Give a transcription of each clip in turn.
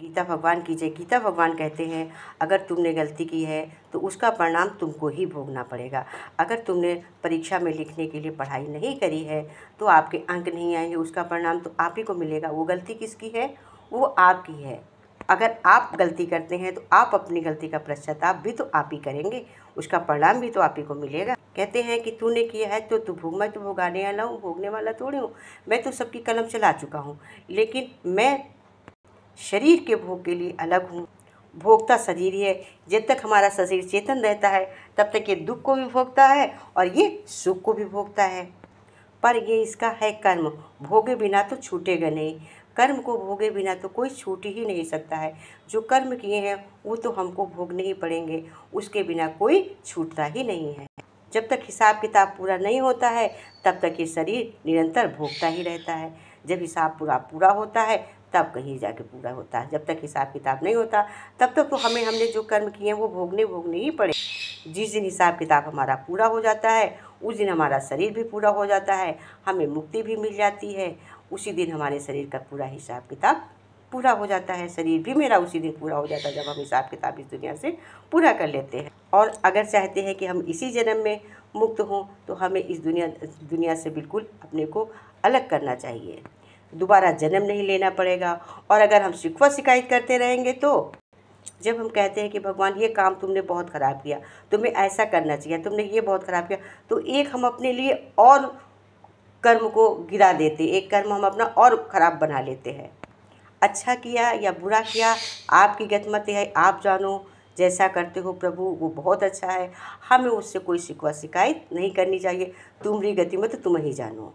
गीता भगवान की जय गीता भगवान कहते हैं अगर तुमने गलती की है तो उसका परिणाम तुमको ही भोगना पड़ेगा अगर तुमने परीक्षा में लिखने के लिए पढ़ाई नहीं करी है तो आपके अंक नहीं आएंगे उसका परिणाम तो आप ही को मिलेगा वो गलती किसकी है वो आपकी है अगर आप गलती करते हैं तो आप अपनी गलती का पश्चाताप भी तो आप ही करेंगे उसका परिणाम भी तो आप ही को मिलेगा कहते हैं कि तूने किया है तो तू भोग मैं तो भोगाने वाला हूँ भोगने वाला थोड़ी हूँ मैं तो सबकी कलम चला चुका हूँ लेकिन मैं शरीर के भोग के लिए अलग हूँ भोगता शरीर ही है जब तक हमारा शरीर चेतन रहता है तब तक ये दुख को भी भोगता है और ये सुख को भी भोगता है पर ये इसका है कर्म भोगे बिना तो छूटेगा नहीं कर्म को भोगे बिना तो कोई छूट ही नहीं सकता है जो कर्म किए हैं वो तो हमको भोगने ही पड़ेंगे उसके बिना कोई छूटता ही नहीं है जब तक हिसाब किताब पूरा नहीं होता है तब तक ये शरीर निरंतर भोगता ही रहता है जब हिसाब पूरा पूरा होता है तब कहीं जाके पूरा होता है जब तक हिसाब किताब नहीं होता तब तक तो हमें हमने जो कर्म किए हैं वो भोगने भोगने ही पड़े जिस दिन हिसाब किताब हमारा पूरा हो जाता है उस दिन हमारा शरीर भी पूरा हो जाता है हमें मुक्ति भी मिल जाती है उसी दिन हमारे शरीर का पूरा हिसाब किताब पूरा हो जाता है शरीर भी मेरा उसी दिन पूरा हो जाता है जब हम हिसाब किताब इस दुनिया से पूरा कर लेते हैं और अगर चाहते हैं कि हम इसी जन्म में मुक्त हों तो हमें इस दुनिया दुनिया से बिल्कुल अपने को अलग करना चाहिए दोबारा जन्म नहीं लेना पड़ेगा और अगर हम शिकवा शिकायत करते रहेंगे तो जब हम कहते हैं कि भगवान ये काम तुमने बहुत ख़राब किया तुम्हें ऐसा करना चाहिए तुमने ये बहुत ख़राब किया तो एक हम अपने लिए और कर्म को गिरा देते एक कर्म हम अपना और ख़राब बना लेते हैं अच्छा किया या बुरा किया आपकी गतमत है आप जानो जैसा करते हो प्रभु वो बहुत अच्छा है हमें उससे कोई शिकवा शिकायत नहीं करनी चाहिए तुम्हारी गतिमत तुम ही जानो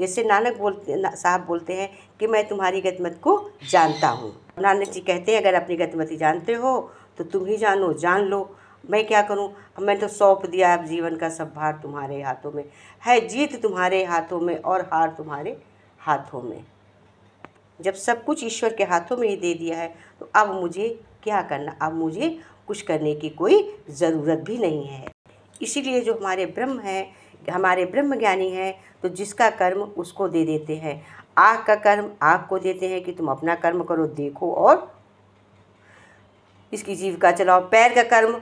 जैसे नानक बोलते ना, साहब बोलते हैं कि मैं तुम्हारी गतिमत को जानता हूँ नानक जी कहते हैं अगर अपनी गतिमति जानते हो तो तुम ही जानो जान लो मैं क्या करूँ मैं तो सौंप दिया अब जीवन का सब भार तुम्हारे हाथों में है जीत तुम्हारे हाथों में और हार तुम्हारे हाथों में जब सब कुछ ईश्वर के हाथों में ही दे दिया है तो अब मुझे क्या करना अब मुझे कुछ करने की कोई ज़रूरत भी नहीं है इसीलिए जो हमारे ब्रह्म हैं हमारे ब्रह्म ज्ञानी हैं तो जिसका कर्म उसको दे देते हैं आग का कर्म आग को देते हैं कि तुम अपना कर्म करो देखो और इसकी जीविका चलाओ पैर का कर्म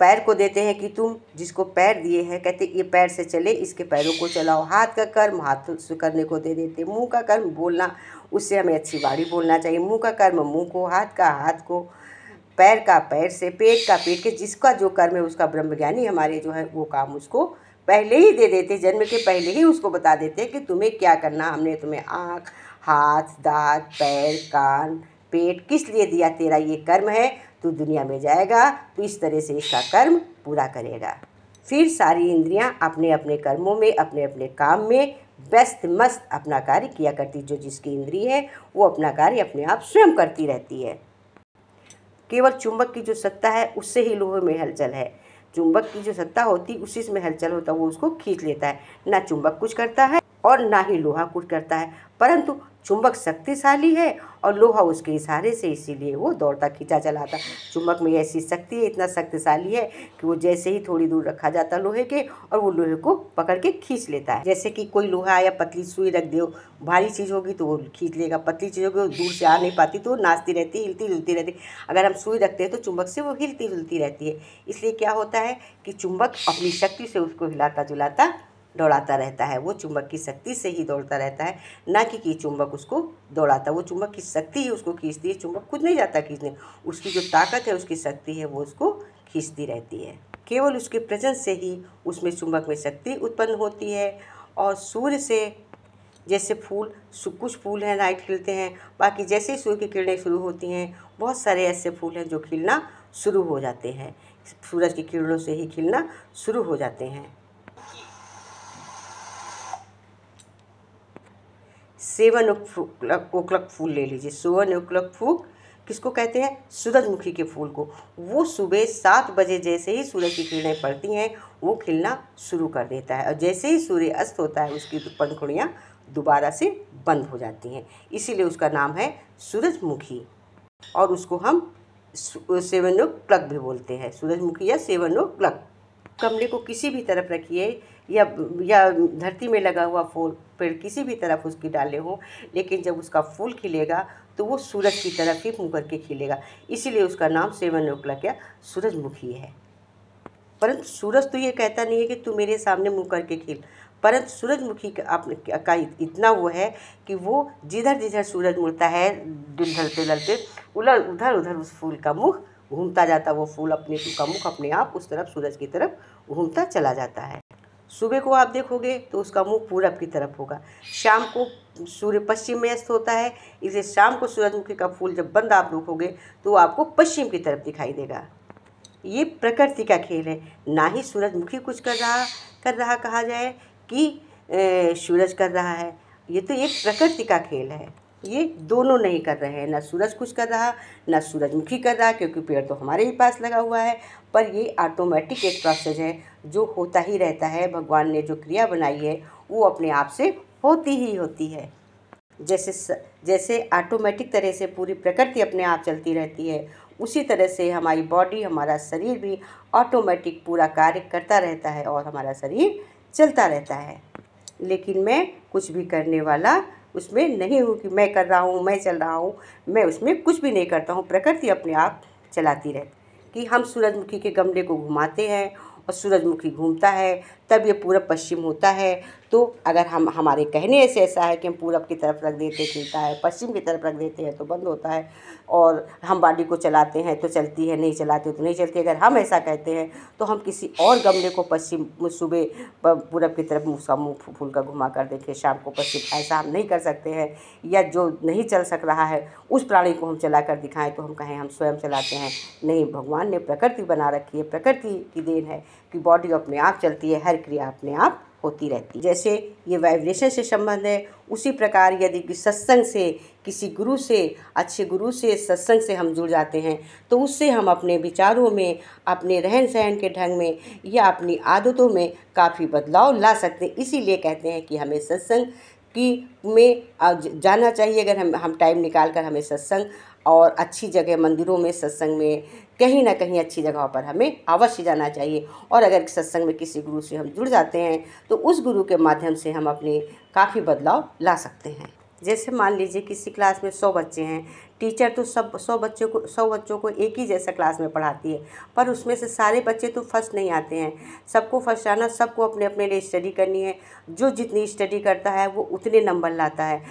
पैर को देते हैं कि तुम जिसको पैर दिए हैं कहते ये पैर से चले इसके पैरों को चलाओ हाथ का कर्म हाथ से करने को दे देते मुंह का कर्म बोलना उससे हमें अच्छी बाड़ी बोलना चाहिए मुंह का कर्म मुंह को हाथ का हाथ को पैर का पैर से पेट का पेट के जिसका जो कर्म है उसका ब्रह्मज्ञानी हमारे जो है वो काम उसको पहले ही दे देते जन्म के पहले ही उसको बता देते कि तुम्हें क्या करना हमने तुम्हें आँख हाथ दांत पैर कान पेट किस लिए दिया तेरा ये कर्म है तू दुनिया में जाएगा तो इस तरह से इसका कर्म पूरा करेगा फिर सारी इंद्रियां अपने अपने कर्मों में अपने अपने काम में व्यस्त मस्त अपना कार्य किया करती जो जिसकी इंद्री है वो अपना कार्य अपने आप स्वयं करती रहती है केवल चुंबक की जो सत्ता है उससे ही लोहे में हलचल है चुंबक की जो सत्ता होती उसी में हलचल होता है वो उसको खींच लेता है ना चुंबक कुछ करता है और ना ही लोहा कुछ करता है परंतु चुंबक शक्तिशाली है और लोहा उसके इशारे से इसीलिए वो दौड़ता खींचा चलाता चुंबक में ऐसी शक्ति है इतना शक्तिशाली है कि वो जैसे ही थोड़ी दूर रखा जाता लोहे के और वो लोहे को पकड़ के खींच लेता है जैसे कि कोई लोहा या पतली सुई रख दे भारी चीज़ होगी तो वो खींच लेगा पतली चीज़ होगी दूर से आ नहीं पाती तो वो नाचती रहती हिलती जुलती रहती अगर हम सुई रखते हैं तो चुंबक से वो हिलती जुलती रहती है इसलिए क्या होता है कि चुंबक अपनी शक्ति से उसको हिलाता जुलाता दौड़ाता रहता है वो चुंबक की शक्ति से ही दौड़ता रहता है ना कि कि चुंबक उसको दौड़ाता वो चुंबक की शक्ति ही उसको खींचती है चुंबक खुद नहीं जाता खींचने उसकी जो ताकत है उसकी शक्ति है वो उसको खींचती रहती है केवल उसके प्रेजेंस से ही उसमें चुंबक में शक्ति उत्पन्न होती है और सूर्य से जैसे फूल कुछ फूल हैं नाइट खिलते हैं बाकी जैसे ही सूर्य की किरणें शुरू होती हैं बहुत सारे ऐसे फूल हैं जो खिलना शुरू हो जाते हैं सूरज की किरणों से ही खिलना शुरू हो जाते हैं सेवन ओक्लक फूल ले लीजिए सेवन ओक्लक फूल किसको कहते हैं सूरजमुखी के फूल को वो सुबह सात बजे जैसे ही सूरज की किरणें पड़ती हैं वो खिलना शुरू कर देता है और जैसे ही सूर्य अस्त होता है उसकी पंखुड़ियाँ दोबारा से बंद हो जाती हैं इसीलिए उसका नाम है सूरजमुखी और उसको हम सेवन ओ क्लक भी बोलते हैं सूरजमुखी या सेवन ओ क्लक कमरे को किसी भी तरफ रखिए या या धरती में लगा हुआ फूल पेड़ किसी भी तरफ उसकी डाले हों लेकिन जब उसका फूल खिलेगा तो वो सूरज की तरफ ही मुँह करके खिलेगा इसीलिए उसका नाम सेवन ओकला क्या सूरजमुखी है परंतु सूरज तो ये कहता नहीं है कि तू मेरे सामने मुँह करके खिल परंतु सूरजमुखी का का इतना वो है कि वो जिधर जिधर सूरज मुड़ता है दिन ढलते ढलते उधर उधर उधर उस फूल का मुख घूमता जाता वो फूल अपने का मुख अपने आप उस तरफ सूरज की तरफ घूमता चला जाता है सुबह को आप देखोगे तो उसका मुंह पूरब की तरफ होगा शाम को सूर्य पश्चिम में अस्त होता है इसे शाम को सूरजमुखी का फूल जब बंद आप रोकोगे तो आपको पश्चिम की तरफ दिखाई देगा ये प्रकृति का खेल है ना ही सूरजमुखी कुछ कर रहा कर रहा कहा जाए कि सूरज कर रहा है ये तो एक प्रकृति का खेल है ये दोनों नहीं कर रहे हैं ना सूरज कुछ कर रहा ना सूरजमुखी कर रहा क्योंकि पेड़ तो हमारे ही पास लगा हुआ है पर ये ऑटोमेटिक एक प्रोसेस है जो होता ही रहता है भगवान ने जो क्रिया बनाई है वो अपने आप से होती ही होती है जैसे जैसे ऑटोमेटिक तरह से पूरी प्रकृति अपने आप चलती रहती है उसी तरह से हमारी बॉडी हमारा शरीर भी ऑटोमेटिक पूरा कार्य करता रहता है और हमारा शरीर चलता रहता है लेकिन मैं कुछ भी करने वाला उसमें नहीं हूँ कि मैं कर रहा हूँ मैं चल रहा हूँ मैं उसमें कुछ भी नहीं करता हूँ प्रकृति अपने आप चलाती रहती कि हम सूरजमुखी के गमले को घुमाते हैं और सूरजमुखी घूमता है तब ये पूरा पश्चिम होता है तो अगर हम हमारे कहने से ऐसा है कि हम पूरब की तरफ रख देते चलता है पश्चिम की तरफ रख देते हैं तो बंद होता है और हम बाडी को चलाते हैं तो चलती है नहीं चलाते तो नहीं चलती अगर हम ऐसा कहते हैं तो हम किसी और गमले को पश्चिम सुबह पूरब की तरफ उसका मुँह फूल कर घुमा कर देखें शाम को पश्चिम ऐसा हम नहीं कर सकते हैं या जो नहीं चल सक रहा है उस प्राणी को हम चला कर दिखाएं तो हम कहें हम स्वयं चलाते हैं नहीं भगवान ने प्रकृति बना रखी है प्रकृति की देन है कि बॉडी अपने आप चलती है हर क्रिया अपने आप होती रहती जैसे ये वाइब्रेशन से संबंध है उसी प्रकार यदि सत्संग से किसी गुरु से अच्छे गुरु से सत्संग से हम जुड़ जाते हैं तो उससे हम अपने विचारों में अपने रहन सहन के ढंग में या अपनी आदतों में काफ़ी बदलाव ला सकते हैं इसीलिए कहते हैं कि हमें सत्संग की में जाना चाहिए अगर हम हम टाइम निकाल कर हमें सत्संग और अच्छी जगह मंदिरों में सत्संग में कहीं ना कहीं अच्छी जगहों पर हमें अवश्य जाना चाहिए और अगर सत्संग में किसी गुरु से हम जुड़ जाते हैं तो उस गुरु के माध्यम से हम अपने काफ़ी बदलाव ला सकते हैं जैसे मान लीजिए किसी क्लास में सौ बच्चे हैं टीचर तो सब सौ बच्चों को सौ बच्चों को एक ही जैसा क्लास में पढ़ाती है पर उसमें से सारे बच्चे तो फर्स्ट नहीं आते हैं सबको फर्स्ट आना सबको अपने अपने लिए स्टडी करनी है जो जितनी स्टडी करता है वो उतने नंबर लाता है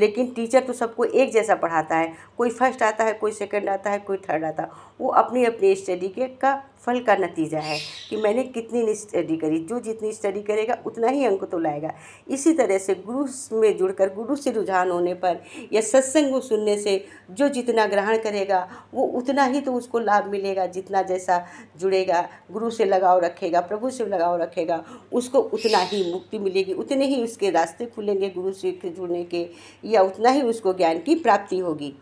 लेकिन टीचर तो सबको एक जैसा पढ़ाता है कोई फर्स्ट आता है कोई सेकेंड आता है कोई थर्ड आता है वो अपनी अपनी स्टडी के का फल का नतीजा है कि मैंने कितनी स्टडी करी जो जितनी स्टडी करेगा उतना ही अंक तो लाएगा इसी तरह से गुरु में जुड़कर गुरु से रुझान होने पर या सत्संग को सुनने से जो जितना ग्रहण करेगा वो उतना ही तो उसको लाभ मिलेगा जितना जैसा जुड़ेगा गुरु से लगाव रखेगा प्रभु से लगाव रखेगा उसको उतना ही मुक्ति मिलेगी उतने ही उसके रास्ते खुलेंगे गुरु से जुड़ने के या उतना ही उसको ज्ञान की प्राप्ति होगी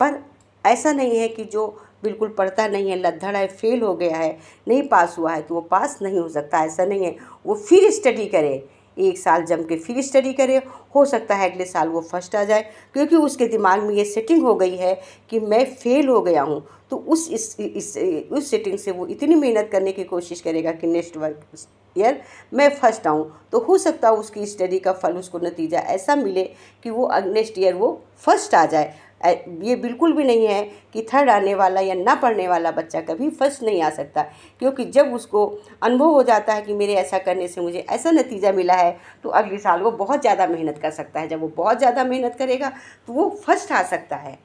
पर ऐसा नहीं है कि जो बिल्कुल पढ़ता नहीं है लद्धड़ है फेल हो गया है नहीं पास हुआ है तो वो पास नहीं हो सकता ऐसा नहीं है वो फिर स्टडी करे एक साल जम के फिर स्टडी करे हो सकता है अगले साल वो फर्स्ट आ जाए क्योंकि उसके दिमाग में ये सेटिंग हो गई है कि मैं फेल हो गया हूँ तो उस इस, इस उस सेटिंग से वो इतनी मेहनत करने की कोशिश करेगा कि नेक्स्ट वर्क ईयर मैं फर्स्ट आऊँ तो हो सकता है उसकी स्टडी का फल उसको नतीजा ऐसा मिले कि वो नेक्स्ट ईयर वो फर्स्ट आ जाए ये बिल्कुल भी नहीं है कि थर्ड आने वाला या ना पढ़ने वाला बच्चा कभी फर्स्ट नहीं आ सकता क्योंकि जब उसको अनुभव हो जाता है कि मेरे ऐसा करने से मुझे ऐसा नतीजा मिला है तो अगले साल वो बहुत ज़्यादा मेहनत कर सकता है जब वो बहुत ज़्यादा मेहनत करेगा तो वो फर्स्ट आ सकता है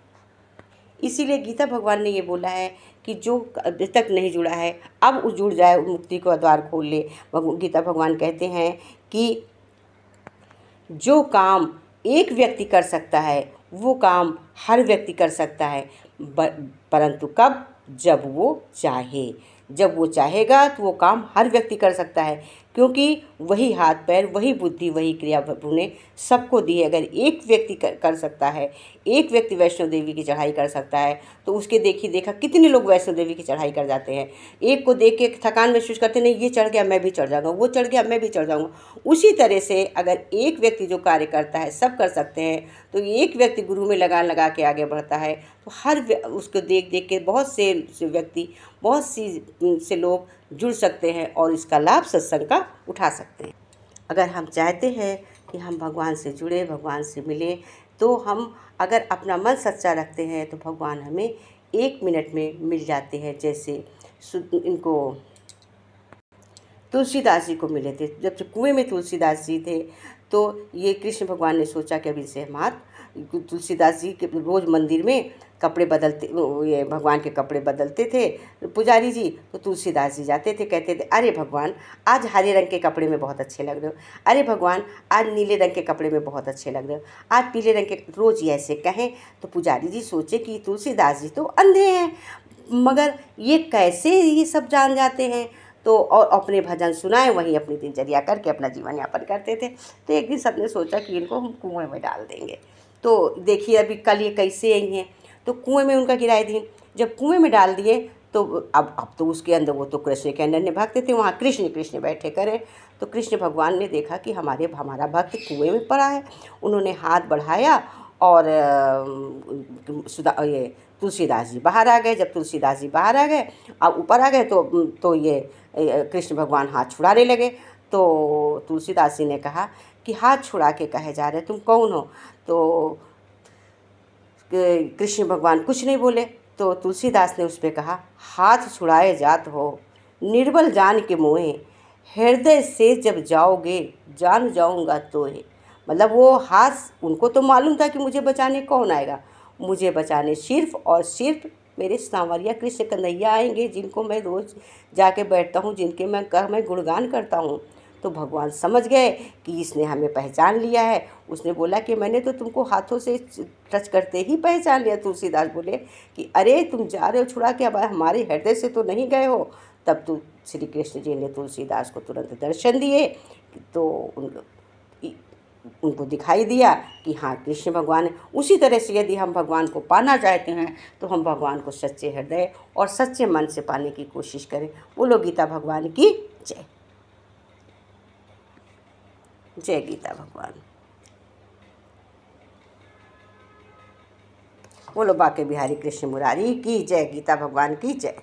इसीलिए गीता भगवान ने ये बोला है कि जो अभी तक नहीं जुड़ा है अब वो जुड़ जाए मुक्ति को द्वार खोल ले गीता भगवान कहते हैं कि जो काम एक व्यक्ति कर सकता है वो काम हर व्यक्ति कर सकता है परंतु कब जब वो चाहे जब वो चाहेगा तो वो काम हर व्यक्ति कर सकता है क्योंकि वही हाथ पैर वही बुद्धि वही क्रिया प्रभु ने सबको दी है अगर एक व्यक्ति कर, कर सकता है एक व्यक्ति वैष्णो देवी की चढ़ाई कर सकता है तो उसके देखी देखा कितने लोग वैष्णो देवी की चढ़ाई कर जाते हैं एक को देख के थकान महसूस करते नहीं ये चढ़ गया मैं भी चढ़ जाऊँगा वो चढ़ गया मैं भी चढ़ जाऊँगा उसी तरह से अगर एक व्यक्ति जो कार्य करता है सब कर सकते हैं तो एक व्यक्ति गुरु में लगा लगा के आगे बढ़ता है तो हर उसको देख देख के बहुत से व्यक्ति बहुत सी से लोग जुड़ सकते हैं और इसका लाभ सत्संग का उठा सकते हैं अगर हम चाहते हैं कि हम भगवान से जुड़े भगवान से मिलें तो हम अगर अपना मन सच्चा रखते हैं तो भगवान हमें एक मिनट में मिल जाते हैं जैसे इनको तुलसीदास जी को मिले थे जब कुएं में तुलसीदास जी थे तो ये कृष्ण भगवान ने सोचा कि अभी से हम तुलसीदास जी के रोज़ मंदिर में कपड़े बदलते ये भगवान के कपड़े बदलते थे पुजारी जी तो तुलसीदास जी जाते थे कहते थे अरे भगवान आज हरे रंग के कपड़े में बहुत अच्छे लग रहे हो अरे भगवान आज नीले रंग के कपड़े में बहुत अच्छे लग रहे हो आज पीले रंग के रोज़ ऐसे कहें तो पुजारी जी सोचे कि तुलसीदास जी तो अंधे हैं मगर ये कैसे ये सब जान जाते हैं तो और अपने भजन सुनाए वहीं अपनी दिनचर्या करके अपना जीवन यापन करते थे तो एक दिन सबने सोचा कि इनको हम कुएं में डाल देंगे तो देखिए अभी कल ये कैसे आई हैं तो कुएं में उनका गिराए दिए जब कुएं में डाल दिए तो अब अब तो उसके अंदर वो तो कृष्ण के अंदर ने थे वहाँ कृष्ण कृष्ण बैठे करे तो कृष्ण भगवान ने देखा कि हमारे हमारा भक्त कुएं में पड़ा है उन्होंने हाथ बढ़ाया और सुधा ये तुलसीदास जी बाहर आ गए जब तुलसीदास जी बाहर आ गए अब ऊपर आ गए तो तो ये कृष्ण भगवान हाथ छुड़ाने लगे तो तुलसीदास जी ने कहा कि हाथ छुड़ा के कहे जा रहे तुम कौन हो तो कृष्ण भगवान कुछ नहीं बोले तो तुलसीदास ने उस पर कहा हाथ छुड़ाए जात हो निर्बल जान के मोहे हृदय से जब जाओगे जान जाऊंगा तो है मतलब वो हाथ उनको तो मालूम था कि मुझे बचाने कौन आएगा मुझे बचाने सिर्फ और सिर्फ मेरे सांवरिया कृष्ण कन्हैया आएंगे जिनको मैं रोज़ जाके बैठता हूँ जिनके मैं कह मैं गुणगान करता हूँ तो भगवान समझ गए कि इसने हमें पहचान लिया है उसने बोला कि मैंने तो तुमको हाथों से टच करते ही पहचान लिया तुलसीदास बोले कि अरे तुम जा रहे हो छुड़ा के अब हमारे हृदय से तो नहीं गए हो तब तो श्री कृष्ण जी ने तुलसीदास को तुरंत दर्शन दिए तो उन उनको दिखाई दिया कि हाँ कृष्ण भगवान है उसी तरह से यदि हम भगवान को पाना चाहते हैं तो हम भगवान को सच्चे हृदय और सच्चे मन से पाने की कोशिश करें बोलो गीता भगवान की जय जय गीता भगवान बोलो बाके बिहारी कृष्ण मुरारी की जय गीता भगवान की जय